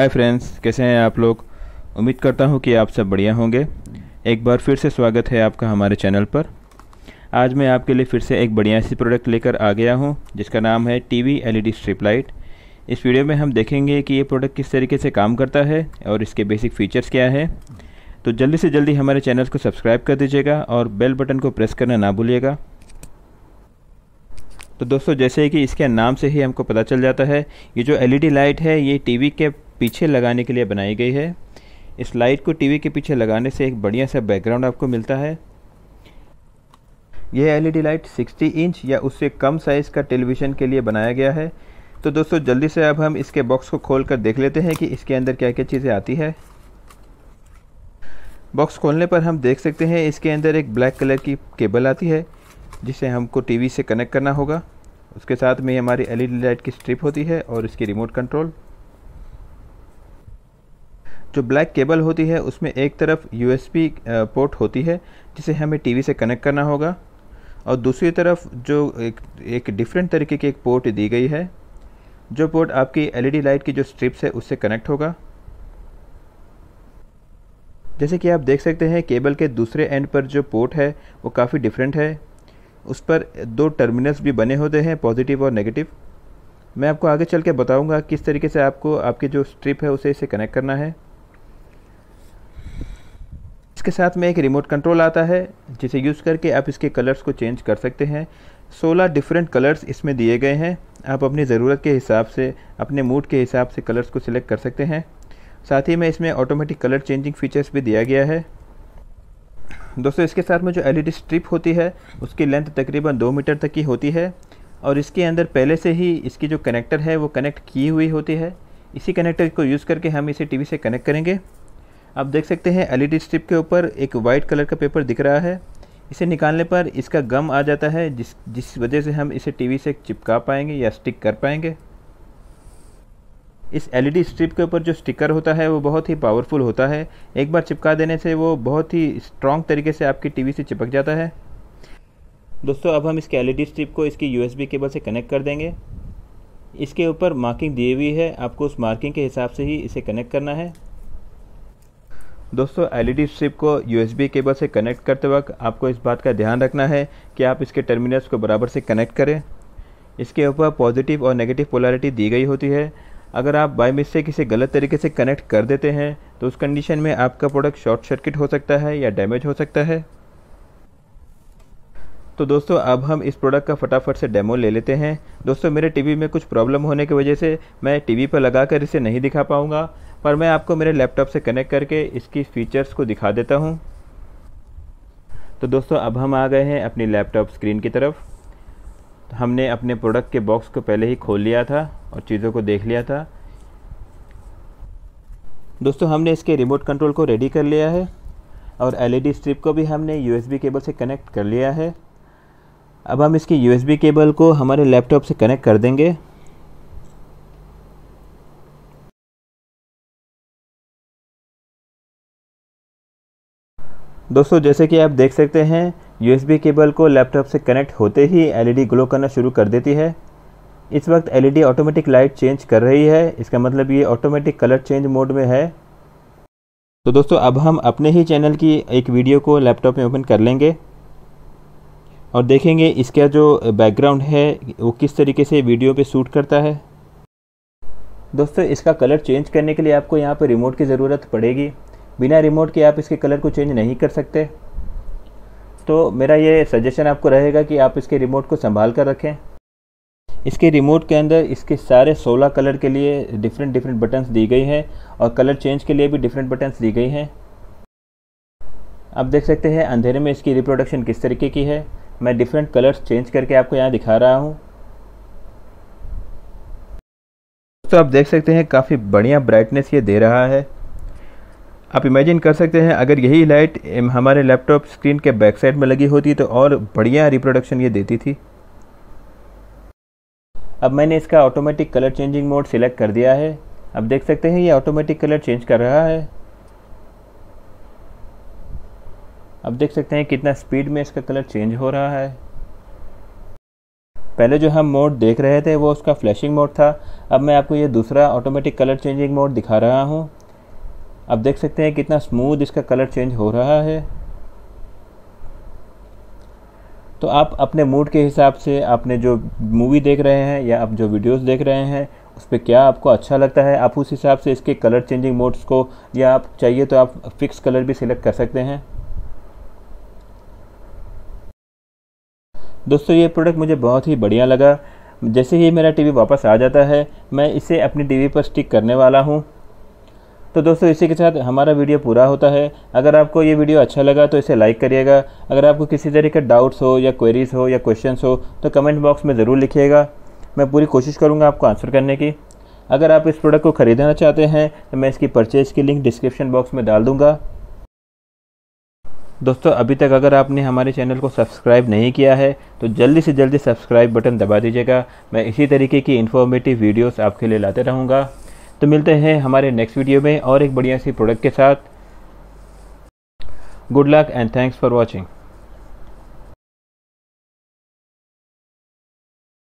hi friends कैसे हैं आप लोग उम्मीद करता हूं कि आप सब बढ़िया होंगे एक बार फिर से स्वागत है आपका हमारे चैनल पर आज मैं आपके लिए फिर से एक बढ़िया सी प्रोडक्ट लेकर आ गया हूं जिसका नाम है टीवी एलईडी स्ट्रिप लाइट इस वीडियो में हम देखेंगे कि ये प्रोडक्ट किस तरीके से काम करता है और इसके बेसिक फ़ीचर्स क्या है तो जल्दी से जल्दी हमारे चैनल को सब्सक्राइब कर दीजिएगा और बेल बटन को प्रेस करना ना भूलिएगा तो दोस्तों जैसे कि इसके नाम से ही हमको पता चल जाता है ये जो एलईडी लाइट e है ये टीवी के पीछे लगाने के लिए बनाई गई है इस लाइट को टीवी के पीछे लगाने से एक बढ़िया सा बैकग्राउंड आपको मिलता है यह एलईडी लाइट 60 इंच या उससे कम साइज़ का टेलीविज़न के लिए बनाया गया है तो दोस्तों जल्दी से अब हम इसके बॉक्स को खोल कर देख लेते हैं कि इसके अंदर क्या क्या चीज़ें आती है बॉक्स खोलने पर हम देख सकते हैं इसके अंदर एक ब्लैक कलर की केबल आती है जिसे हमको टीवी से कनेक्ट करना होगा उसके साथ में हमारी एलईडी लाइट e की स्ट्रिप होती है और इसकी रिमोट कंट्रोल जो ब्लैक केबल होती है उसमें एक तरफ यू पोर्ट होती है जिसे हमें टी से कनेक्ट करना होगा और दूसरी तरफ जो एक एक डिफरेंट तरीके की एक पोर्ट दी गई है जो पोर्ट आपकी एलईडी लाइट e की जो स्ट्रिप्स है उससे कनेक्ट होगा जैसे कि आप देख सकते हैं केबल के दूसरे एंड पर जो पोर्ट है वो काफ़ी डिफरेंट है उस पर दो टर्मिनल्स भी बने होते हैं पॉजिटिव और नेगेटिव मैं आपको आगे चल के बताऊँगा किस तरीके से आपको आपकी जो स्ट्रिप है उसे इसे कनेक्ट करना है इसके साथ में एक रिमोट कंट्रोल आता है जिसे यूज़ करके आप इसके कलर्स को चेंज कर सकते हैं 16 डिफरेंट कलर्स इसमें दिए गए हैं आप अपनी ज़रूरत के हिसाब से अपने मूड के हिसाब से कलर्स को सिलेक्ट कर सकते हैं साथ ही में इसमें ऑटोमेटिक कलर चेंजिंग फीचर्स भी दिया गया है दोस्तों इसके साथ में जो एलईडी स्ट्रिप होती है उसकी लेंथ तकरीबन दो मीटर तक की होती है और इसके अंदर पहले से ही इसकी जो कनेक्टर है वो कनेक्ट की हुई होती है इसी कनेक्टर को यूज़ करके हम इसे टीवी से कनेक्ट करेंगे आप देख सकते हैं एलईडी स्ट्रिप के ऊपर एक वाइट कलर का पेपर दिख रहा है इसे निकालने पर इसका गम आ जाता है जिस जिस वजह से हम इसे टीवी से चिपका पाएंगे या स्टिक कर पाएंगे इस एलईडी स्ट्रिप के ऊपर जो स्टिकर होता है वो बहुत ही पावरफुल होता है एक बार चिपका देने से वो बहुत ही स्ट्रॉन्ग तरीके से आपकी टीवी से चिपक जाता है दोस्तों अब हम इसके एलईडी स्ट्रिप को इसकी यूएसबी केबल से कनेक्ट कर देंगे इसके ऊपर मार्किंग दी हुई है आपको उस मार्किंग के हिसाब से ही इसे कनेक्ट करना है दोस्तों एलईडी स्ट्रिप e को यूएसबी केबल से कनेक्ट करते वक्त आपको इस बात का ध्यान रखना है कि आप इसके टर्मिनल्स को बराबर से कनेक्ट करें इसके ऊपर पॉजिटिव और नेगेटिव पोलैरिटी दी गई होती है अगर आप बाई मिस्टेक इसे गलत तरीके से कनेक्ट कर देते हैं तो उस कंडीशन में आपका प्रोडक्ट शॉर्ट सर्किट हो सकता है या डैमेज हो सकता है तो दोस्तों अब हम इस प्रोडक्ट का फटाफट से डेमो ले लेते हैं दोस्तों मेरे टीवी में कुछ प्रॉब्लम होने की वजह से मैं टीवी पर लगाकर इसे नहीं दिखा पाऊँगा पर मैं आपको मेरे लैपटॉप से कनेक्ट करके इसकी फ़ीचर्स को दिखा देता हूँ तो दोस्तों अब हम आ गए हैं अपनी लैपटॉप स्क्रीन की तरफ हमने अपने प्रोडक्ट के बॉक्स को पहले ही खोल लिया था और चीज़ों को देख लिया था दोस्तों हमने इसके रिमोट कंट्रोल को रेडी कर लिया है और एलईडी स्ट्रिप e को भी हमने यूएसबी केबल से कनेक्ट कर लिया है अब हम इसकी यूएसबी केबल को हमारे लैपटॉप से कनेक्ट कर देंगे दोस्तों जैसे कि आप देख सकते हैं यूएसबी केबल को लैपटॉप से कनेक्ट होते ही एलईडी ग्लो e करना शुरू कर देती है इस वक्त एलईडी ऑटोमेटिक लाइट चेंज कर रही है इसका मतलब ये ऑटोमेटिक कलर चेंज मोड में है तो दोस्तों अब हम अपने ही चैनल की एक वीडियो को लैपटॉप में ओपन कर लेंगे और देखेंगे इसका जो बैकग्राउंड है वो किस तरीके से वीडियो पे शूट करता है दोस्तों इसका कलर चेंज करने के लिए आपको यहाँ पर रिमोट की ज़रूरत पड़ेगी बिना रिमोट के आप इसके कलर को चेंज नहीं कर सकते तो मेरा ये सजेशन आपको रहेगा कि आप इसके रिमोट को संभाल कर रखें इसके रिमोट के अंदर इसके सारे 16 कलर के लिए डिफरेंट डिफरेंट बटन्स दी गई हैं और कलर चेंज के लिए भी डिफरेंट बटन्स दी गई हैं आप देख सकते हैं अंधेरे में इसकी रिप्रोडक्शन किस तरीके की है मैं डिफरेंट कलर्स चेंज करके आपको यहाँ दिखा रहा हूँ दोस्तों आप देख सकते हैं काफ़ी बढ़िया ब्राइटनेस ये दे रहा है आप इमेजिन कर सकते हैं अगर यही लाइट हमारे लैपटॉप स्क्रीन के बैक साइड में लगी होती तो और बढ़िया रिप्रोडक्शन ये देती थी अब मैंने इसका automatic colour changing mode select कर दिया है अब देख सकते हैं ये ऑटोमेटिक कलर चेंज कर रहा है अब देख सकते हैं कितना स्पीड में इसका कलर चेंज हो रहा है पहले जो हम मोड देख रहे थे वो उसका फ्लैशिंग मोड था अब मैं आपको ये दूसरा ऑटोमेटिक कलर चेंजिंग मोड दिखा रहा हूँ अब देख सकते हैं कितना स्मूथ इसका कलर चेंज हो रहा है तो आप अपने मूड के हिसाब से आपने जो मूवी देख रहे हैं या आप जो वीडियोस देख रहे हैं उस पर क्या आपको अच्छा लगता है आप उस हिसाब से इसके कलर चेंजिंग मोड्स को या आप चाहिए तो आप फिक्स कलर भी सिलेक्ट कर सकते हैं दोस्तों ये प्रोडक्ट मुझे बहुत ही बढ़िया लगा जैसे ही मेरा टीवी वापस आ जाता है मैं इसे अपनी टीवी पर स्टिक करने वाला हूँ तो दोस्तों इसी के साथ हमारा वीडियो पूरा होता है अगर आपको ये वीडियो अच्छा लगा तो इसे लाइक करिएगा अगर आपको किसी तरह के डाउट्स हो या क्वेरीज़ हो या क्वेश्चन हो तो कमेंट बॉक्स में ज़रूर लिखिएगा मैं पूरी कोशिश करूँगा आपको आंसर करने की अगर आप इस प्रोडक्ट को ख़रीदना चाहते हैं तो मैं इसकी परचेज़ की लिंक डिस्क्रिप्शन बॉक्स में डाल दूँगा दोस्तों अभी तक अगर आपने हमारे चैनल को सब्सक्राइब नहीं किया है तो जल्दी से जल्दी सब्सक्राइब बटन दबा दीजिएगा मैं इसी तरीके की इन्फॉर्मेटिव वीडियोस आपके लिए लाते रहूँगा तो मिलते हैं हमारे नेक्स्ट वीडियो में और एक बढ़िया सी प्रोडक्ट के साथ good luck and thanks for watching